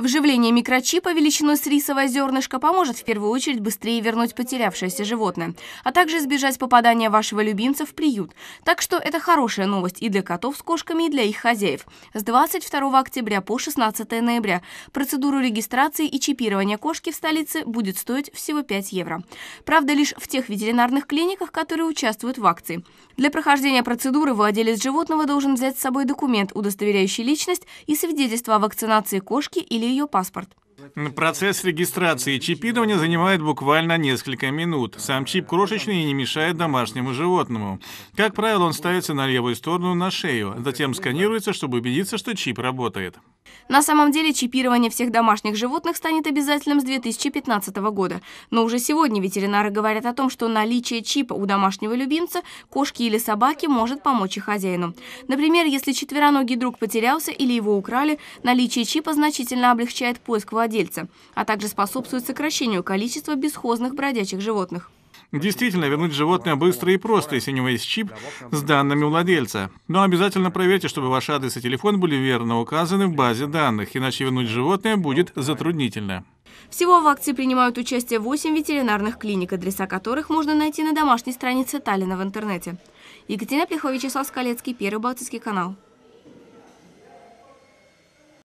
Вживление микрочипа величиной с рисовое зернышко поможет в первую очередь быстрее вернуть потерявшееся животное, а также избежать попадания вашего любимца в приют. Так что это хорошая новость и для котов с кошками, и для их хозяев. С 22 октября по 16 ноября процедуру регистрации и чипирования кошки в столице будет стоить всего 5 евро. Правда, лишь в тех ветеринарных клиниках, которые участвуют в акции. Для прохождения процедуры владелец животного должен взять с собой документ, удостоверяющий личность и свидетельство о вакцинации кошки или ее паспорт. Процесс регистрации чипирования занимает буквально несколько минут. Сам чип крошечный и не мешает домашнему животному. Как правило, он ставится на левую сторону на шею, затем сканируется, чтобы убедиться, что чип работает. На самом деле чипирование всех домашних животных станет обязательным с 2015 года, но уже сегодня ветеринары говорят о том, что наличие чипа у домашнего любимца, кошки или собаки может помочь и хозяину. Например, если четвероногий друг потерялся или его украли, наличие чипа значительно облегчает поиск владельца, а также способствует сокращению количества бесхозных бродячих животных. Действительно, вернуть животное быстро и просто, если у него есть чип с данными владельца. Но обязательно проверьте, чтобы ваш адрес и телефон были верно указаны в базе данных, иначе вернуть животное будет затруднительно. Всего в акции принимают участие 8 ветеринарных клиник, адреса которых можно найти на домашней странице Таллина в интернете. Екатерина Плехова, Вячеслав Скалецкий, Первый Балтийский канал.